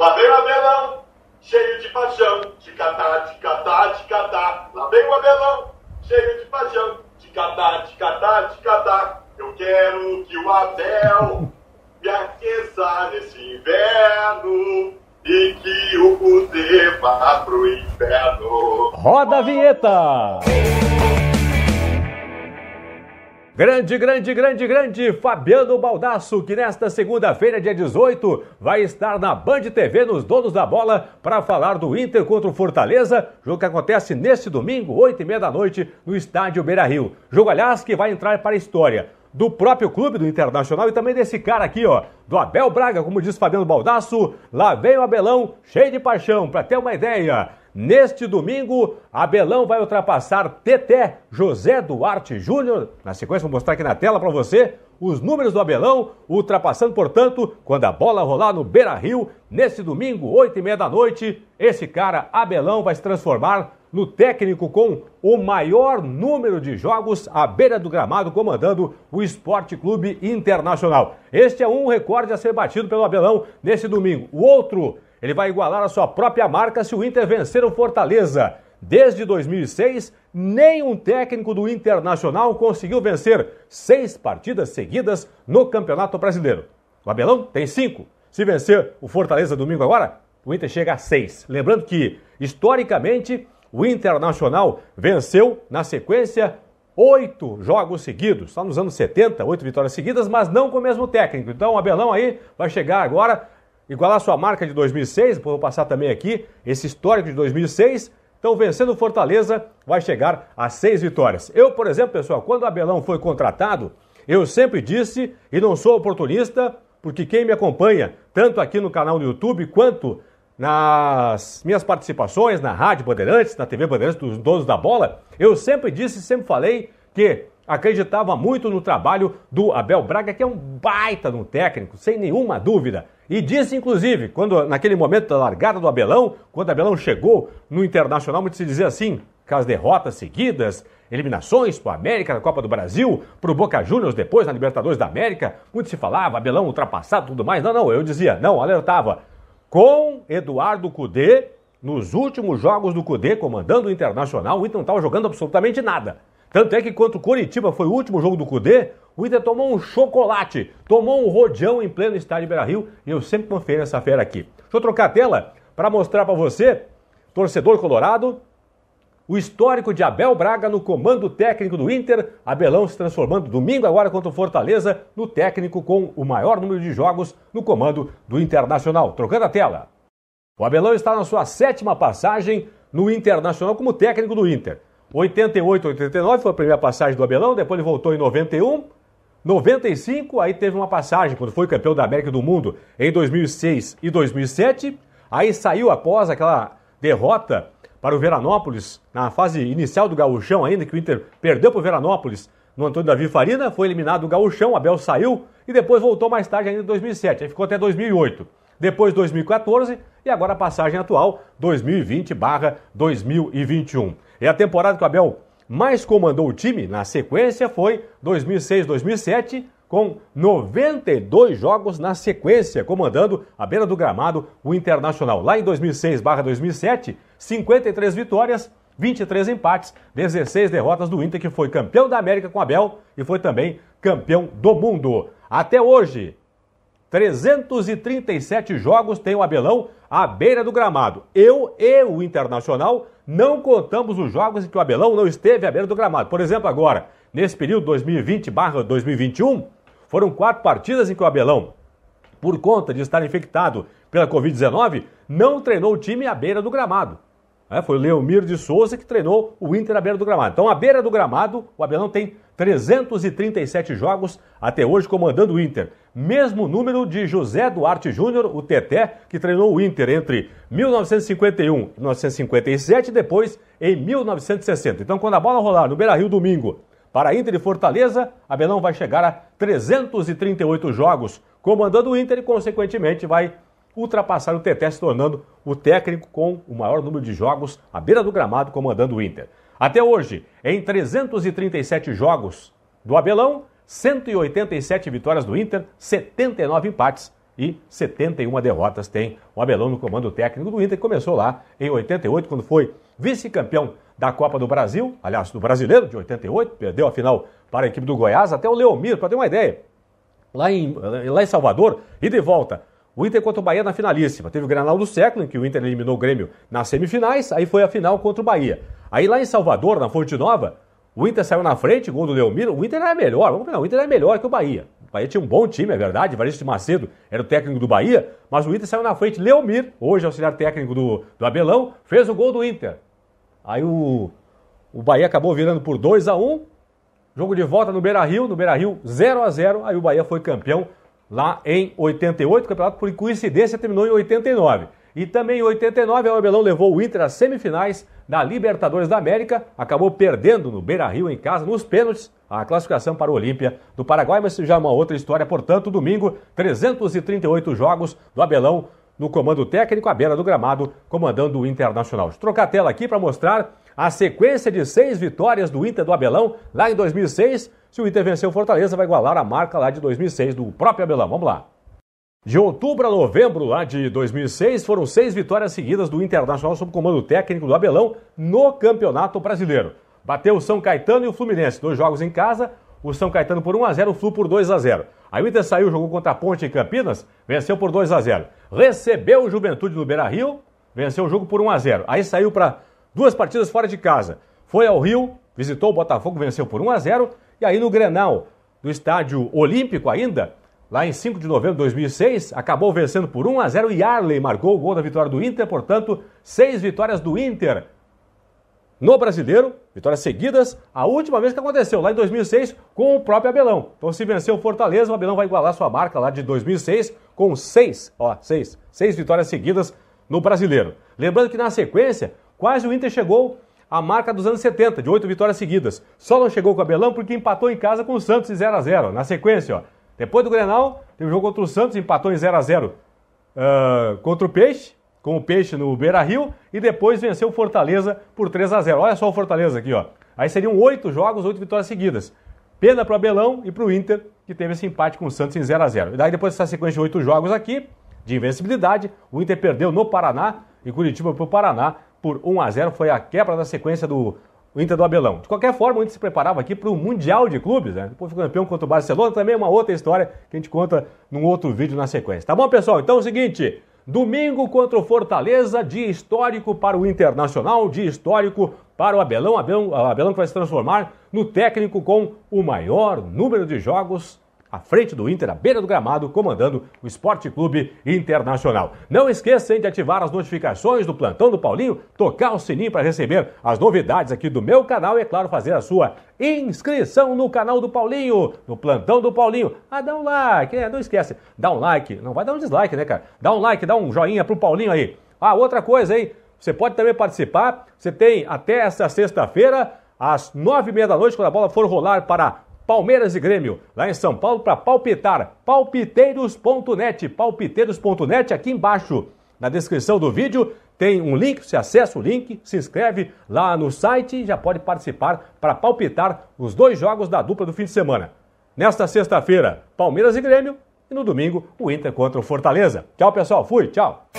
Lá vem o abelão, cheio de paixão, de catar, de catar, de catar. Lá vem o abelão, cheio de paixão, de catar, de catar, de catar. Eu quero que o Abel me aqueça nesse inverno e que o Cudê vá pro inferno. Roda a vinheta! Grande, grande, grande, grande Fabiano Baldasso, que nesta segunda-feira, dia 18, vai estar na Band TV nos Donos da Bola para falar do Inter contra o Fortaleza, jogo que acontece neste domingo, 8h30 da noite, no estádio Beira Rio. Jogo, aliás, que vai entrar para a história do próprio clube do Internacional e também desse cara aqui, ó, do Abel Braga, como diz Fabiano Baldasso. Lá vem o Abelão, cheio de paixão, para ter uma ideia. Neste domingo, Abelão vai ultrapassar Teté José Duarte Júnior. Na sequência, vou mostrar aqui na tela para você os números do Abelão, ultrapassando, portanto, quando a bola rolar no Beira Rio, nesse domingo, 8 e meia da noite, esse cara, Abelão, vai se transformar no técnico com o maior número de jogos à beira do gramado, comandando o Esporte Clube Internacional. Este é um recorde a ser batido pelo Abelão nesse domingo. O outro ele vai igualar a sua própria marca se o Inter vencer o Fortaleza. Desde 2006, nenhum técnico do Internacional conseguiu vencer seis partidas seguidas no Campeonato Brasileiro. O Abelão tem cinco. Se vencer o Fortaleza domingo agora, o Inter chega a seis. Lembrando que, historicamente, o Internacional venceu na sequência oito jogos seguidos, só nos anos 70, oito vitórias seguidas, mas não com o mesmo técnico. Então o Abelão aí vai chegar agora igualar sua marca de 2006, vou passar também aqui esse histórico de 2006. Então, vencendo o Fortaleza, vai chegar a seis vitórias. Eu, por exemplo, pessoal, quando o Abelão foi contratado, eu sempre disse, e não sou oportunista, porque quem me acompanha, tanto aqui no canal do YouTube quanto nas minhas participações na Rádio Bandeirantes, na TV Bandeirantes dos Donos da Bola, eu sempre disse, sempre falei que acreditava muito no trabalho do Abel Braga, que é um baita no técnico, sem nenhuma dúvida. E disse, inclusive, quando naquele momento da largada do Abelão, quando Abelão chegou no Internacional, muito se dizia assim, com as derrotas seguidas, eliminações para o América na Copa do Brasil, para o Boca Juniors depois na Libertadores da América, muito se falava, Abelão ultrapassado tudo mais. Não, não, eu dizia, não, alertava. Com Eduardo Cudê, nos últimos jogos do Cudê comandando o Internacional, o Inter não estava jogando absolutamente nada. Tanto é que quanto o Coritiba foi o último jogo do Cudê, o Inter tomou um chocolate, tomou um rodeão em pleno estádio Beira-Rio e eu sempre confiei nessa fera aqui. Deixa eu trocar a tela para mostrar para você, torcedor colorado, o histórico de Abel Braga no comando técnico do Inter, Abelão se transformando domingo agora contra o Fortaleza no técnico com o maior número de jogos no comando do Internacional. Trocando a tela. O Abelão está na sua sétima passagem no Internacional como técnico do Inter. 88, 89 foi a primeira passagem do Abelão, depois ele voltou em 91, 95, aí teve uma passagem quando foi campeão da América do Mundo em 2006 e 2007, aí saiu após aquela derrota para o Veranópolis na fase inicial do Gaúchão ainda que o Inter perdeu para o Veranópolis no Antônio Davi Farina, foi eliminado do Gaúchão, Abel saiu e depois voltou mais tarde ainda em 2007, aí ficou até 2008 depois 2014 e agora a passagem atual 2020/2021. E é a temporada que o Abel mais comandou o time na sequência foi 2006-2007 com 92 jogos na sequência, comandando à beira do gramado o Internacional. Lá em 2006/2007, 53 vitórias, 23 empates, 16 derrotas do Inter, que foi campeão da América com Abel e foi também campeão do mundo. Até hoje, 337 jogos tem o Abelão à beira do gramado. Eu e o Internacional não contamos os jogos em que o Abelão não esteve à beira do gramado. Por exemplo, agora, nesse período 2020/2021, foram quatro partidas em que o Abelão, por conta de estar infectado pela Covid-19, não treinou o time à beira do gramado. É, foi o Leomir de Souza que treinou o Inter à beira do gramado. Então, à beira do gramado, o Abelão tem 337 jogos até hoje comandando o Inter. Mesmo número de José Duarte Júnior, o Teté, que treinou o Inter entre 1951 e 1957 e depois em 1960. Então, quando a bola rolar no Beira-Rio domingo para Inter e Fortaleza, Abelão vai chegar a 338 jogos comandando o Inter e, consequentemente, vai ultrapassar o Teté, se tornando o técnico com o maior número de jogos à beira do gramado comandando o Inter. Até hoje, em 337 jogos do Abelão, 187 vitórias do Inter, 79 empates e 71 derrotas tem o Abelão no comando técnico do Inter, que começou lá em 88, quando foi vice-campeão da Copa do Brasil, aliás, do Brasileiro, de 88, perdeu a final para a equipe do Goiás, até o Leomir, para ter uma ideia. Lá em, eh, lá em Salvador, e de volta, o Inter contra o Bahia na finalíssima. Teve o Granal do século, em que o Inter eliminou o Grêmio nas semifinais, aí foi a final contra o Bahia. Aí lá em Salvador, na Fonte Nova, o Inter saiu na frente, gol do Leomiro. O Inter era melhor, vamos pensar, o Inter era melhor que o Bahia. O Bahia tinha um bom time, é verdade. Varisto Macedo era o técnico do Bahia, mas o Inter saiu na frente. Leomir, hoje auxiliar técnico do, do Abelão, fez o gol do Inter. Aí o, o Bahia acabou virando por 2 a 1 um, Jogo de volta no Beira Rio, no Beira Rio 0 a 0 Aí o Bahia foi campeão lá em 88. O campeonato, por coincidência, terminou em 89. E também em 89, o Abelão levou o Inter às semifinais da Libertadores da América, acabou perdendo no Beira-Rio em casa nos pênaltis a classificação para o Olímpia do Paraguai, mas isso já é uma outra história. Portanto, domingo, 338 jogos do Abelão no comando técnico à beira do gramado, comandando o Internacional. Deixa eu trocar a tela aqui para mostrar a sequência de seis vitórias do Inter do Abelão lá em 2006. Se o Inter venceu o Fortaleza, vai igualar a marca lá de 2006 do próprio Abelão. Vamos lá. De outubro a novembro lá de 2006, foram seis vitórias seguidas do Internacional sob comando técnico do Abelão no Campeonato Brasileiro. Bateu o São Caetano e o Fluminense, dois jogos em casa, o São Caetano por 1 a 0, o Flu por 2 a 0. Aí o Inter saiu, jogou contra a Ponte em Campinas, venceu por 2 a 0. Recebeu o Juventude no Beira-Rio, venceu o jogo por 1 a 0. Aí saiu para duas partidas fora de casa. Foi ao Rio, visitou o Botafogo, venceu por 1 a 0 e aí no Grenal, no estádio Olímpico ainda, Lá em 5 de novembro de 2006, acabou vencendo por 1 a 0 e Arley marcou o gol da vitória do Inter, portanto, seis vitórias do Inter no Brasileiro, vitórias seguidas, a última vez que aconteceu, lá em 2006, com o próprio Abelão. Então, se vencer o Fortaleza, o Abelão vai igualar sua marca lá de 2006 com seis, ó, seis, seis vitórias seguidas no Brasileiro. Lembrando que na sequência, quase o Inter chegou à marca dos anos 70, de oito vitórias seguidas. Só não chegou com o Abelão porque empatou em casa com o Santos em 0 a 0 Na sequência, ó, depois do Grenal, teve um jogo contra o Santos, empatou em 0 a 0 uh, ah, contra o Peixe, com o Peixe no Beira-Rio, e depois venceu o Fortaleza por 3 a 0 Olha só o Fortaleza aqui, ó. Aí seriam oito jogos, oito vitórias seguidas. Pena para o Abelão e para o Inter, que teve esse empate com o Santos em 0 a 0 E daí, depois dessa sequência de oito jogos aqui, de invencibilidade, o Inter perdeu no Paraná e Curitiba para o Paraná por 1 a 0 Foi a quebra da sequência do o Inter do Abelão. De qualquer forma, o Inter se preparava aqui para o Mundial de Clubes, né? Depois foi campeão contra o Barcelona, também é uma outra história que a gente conta num outro vídeo na sequência. Tá bom, pessoal? Então é o seguinte, domingo contra o Fortaleza, dia histórico para o Internacional, dia histórico para o Abelão, Abelão, Abelão que vai se transformar no técnico com o maior número de jogos à frente do Inter, à beira do gramado, comandando o Esporte Clube Internacional. Não esqueça hein, de ativar as notificações do Plantão do Paulinho, tocar o sininho para receber as novidades aqui do meu canal e, é claro, fazer a sua inscrição no canal do Paulinho, no Plantão do Paulinho. Ah, dá um like, né? não esquece, dá um like, não vai dar um dislike, né, cara? Dá um like, dá um joinha pro Paulinho aí. Ah, outra coisa, hein? Você pode também participar, você tem até essa sexta-feira, às nove e meia da noite, quando a bola for rolar para Palmeiras e Grêmio, lá em São Paulo, para palpitar. Palpiteiros.net, palpiteiros.net, aqui embaixo na descrição do vídeo tem um link, você acessa o link, se inscreve lá no site e já pode participar para palpitar os dois jogos da dupla do fim de semana. Nesta sexta-feira, Palmeiras e Grêmio, e no domingo, o Inter contra o Fortaleza. Tchau, pessoal. Fui, tchau.